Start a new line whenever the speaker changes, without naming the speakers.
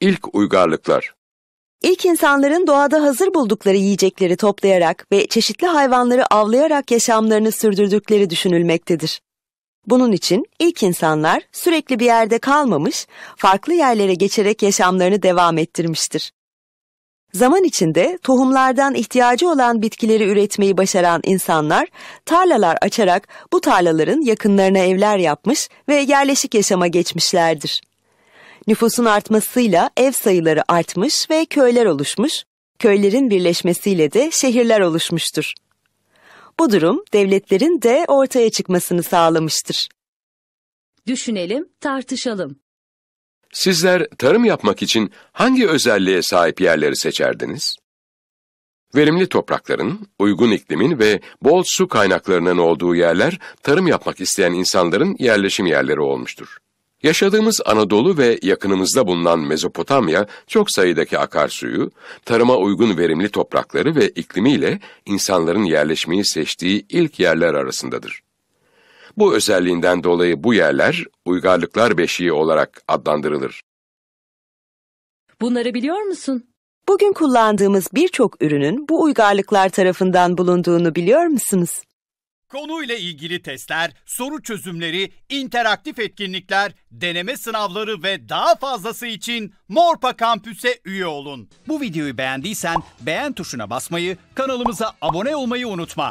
İlk uygarlıklar
İlk insanların doğada hazır buldukları yiyecekleri toplayarak ve çeşitli hayvanları avlayarak yaşamlarını sürdürdükleri düşünülmektedir. Bunun için ilk insanlar sürekli bir yerde kalmamış, farklı yerlere geçerek yaşamlarını devam ettirmiştir. Zaman içinde tohumlardan ihtiyacı olan bitkileri üretmeyi başaran insanlar tarlalar açarak bu tarlaların yakınlarına evler yapmış ve yerleşik yaşama geçmişlerdir. Nüfusun artmasıyla ev sayıları artmış ve köyler oluşmuş, köylerin birleşmesiyle de şehirler oluşmuştur. Bu durum devletlerin de ortaya çıkmasını sağlamıştır. Düşünelim, tartışalım.
Sizler tarım yapmak için hangi özelliğe sahip yerleri seçerdiniz? Verimli toprakların, uygun iklimin ve bol su kaynaklarının olduğu yerler tarım yapmak isteyen insanların yerleşim yerleri olmuştur. Yaşadığımız Anadolu ve yakınımızda bulunan Mezopotamya çok sayıdaki akarsuyu, tarıma uygun verimli toprakları ve iklimiyle insanların yerleşmeyi seçtiği ilk yerler arasındadır. Bu özelliğinden dolayı bu yerler uygarlıklar beşiği olarak adlandırılır.
Bunları biliyor musun? Bugün kullandığımız birçok ürünün bu uygarlıklar tarafından bulunduğunu biliyor musunuz? Konuyla ilgili testler, soru çözümleri, interaktif etkinlikler, deneme sınavları ve daha fazlası için
Morpa Kampüs'e üye olun. Bu videoyu beğendiysen beğen tuşuna basmayı, kanalımıza abone olmayı unutma.